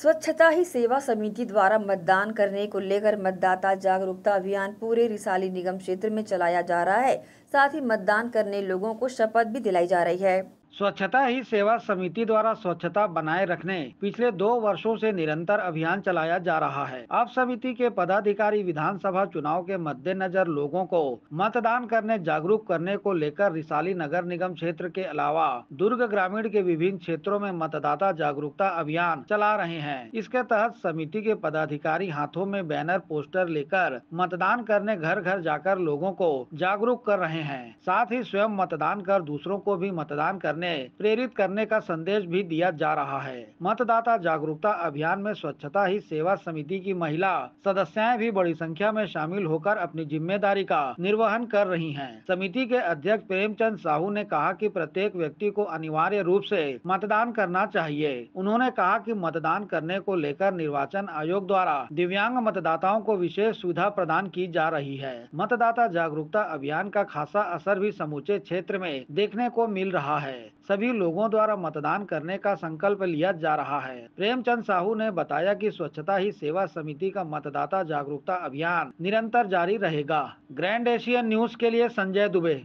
स्वच्छता ही सेवा समिति द्वारा मतदान करने को लेकर मतदाता जागरूकता अभियान पूरे रिसाली निगम क्षेत्र में चलाया जा रहा है साथ ही मतदान करने लोगों को शपथ भी दिलाई जा रही है स्वच्छता ही सेवा समिति द्वारा स्वच्छता बनाए रखने पिछले दो वर्षों से निरंतर अभियान चलाया जा रहा है अब समिति के पदाधिकारी विधानसभा चुनाव के मद्देनजर लोगों को मतदान करने जागरूक करने को लेकर रिसाली नगर निगम क्षेत्र के अलावा दुर्ग ग्रामीण के विभिन्न क्षेत्रों में मतदाता जागरूकता अभियान चला रहे हैं इसके तहत समिति के पदाधिकारी हाथों में बैनर पोस्टर लेकर मतदान करने घर घर जाकर लोगों को जागरूक कर रहे हैं साथ ही स्वयं मतदान कर दूसरों को भी मतदान करने करने प्रेरित करने का संदेश भी दिया जा रहा है मतदाता जागरूकता अभियान में स्वच्छता ही सेवा समिति की महिला सदस्याएं भी बड़ी संख्या में शामिल होकर अपनी जिम्मेदारी का निर्वहन कर रही हैं। समिति के अध्यक्ष प्रेमचंद साहू ने कहा कि प्रत्येक व्यक्ति को अनिवार्य रूप से मतदान करना चाहिए उन्होंने कहा कि मतदान करने को लेकर निर्वाचन आयोग द्वारा दिव्यांग मतदाताओं को विशेष सुविधा प्रदान की जा रही है मतदाता जागरूकता अभियान का खासा असर भी समूचे क्षेत्र में देखने को मिल रहा है सभी लोगों द्वारा मतदान करने का संकल्प लिया जा रहा है प्रेमचंद साहू ने बताया कि स्वच्छता ही सेवा समिति का मतदाता जागरूकता अभियान निरंतर जारी रहेगा ग्रैंड एशियन न्यूज के लिए संजय दुबे